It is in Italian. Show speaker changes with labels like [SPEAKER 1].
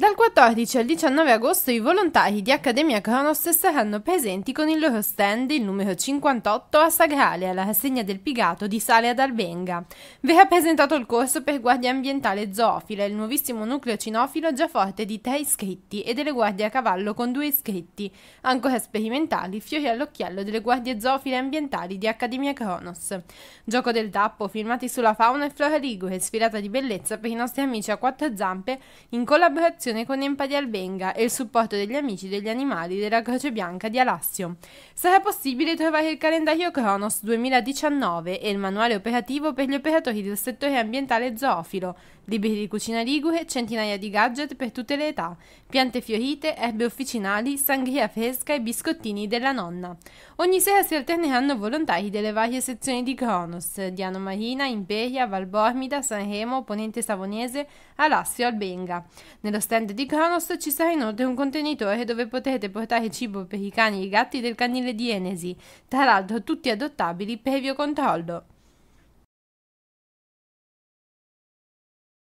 [SPEAKER 1] Dal 14 al 19 agosto i volontari di Accademia Kronos saranno presenti con il loro stand, il numero 58, a Sagrale, alla rassegna del Pigato di Sale ad Albenga. Verrà presentato il corso per Guardia Ambientale Zoofila, il nuovissimo nucleo cinofilo già forte di tre iscritti e delle guardie a cavallo con due iscritti, ancora sperimentali, fiori all'occhiello delle guardie zoofile ambientali di Accademia Kronos. Gioco del tappo, filmati sulla fauna e flora ligure, sfilata di bellezza per i nostri amici a quattro zampe in collaborazione collaborazione con Empadi Albenga e il supporto degli amici degli animali della Croce Bianca di Alassio. Sarà possibile trovare il calendario Cronos 2019 e il manuale operativo per gli operatori del settore ambientale zoofilo, libri di cucina ligure, centinaia di gadget per tutte le età, piante fiorite, erbe officinali, sangria fresca e biscottini della nonna. Ogni sera si alterneranno volontari delle varie sezioni di Cronos, Diano Marina, Imperia, Valbormida, Sanremo, Ponente Savonese, Alassio Albenga. Nello stand di Kronos ci sarà inoltre un contenitore dove potrete portare cibo per i cani e i gatti del canile di Enesi, tra l'altro tutti adottabili previo controllo.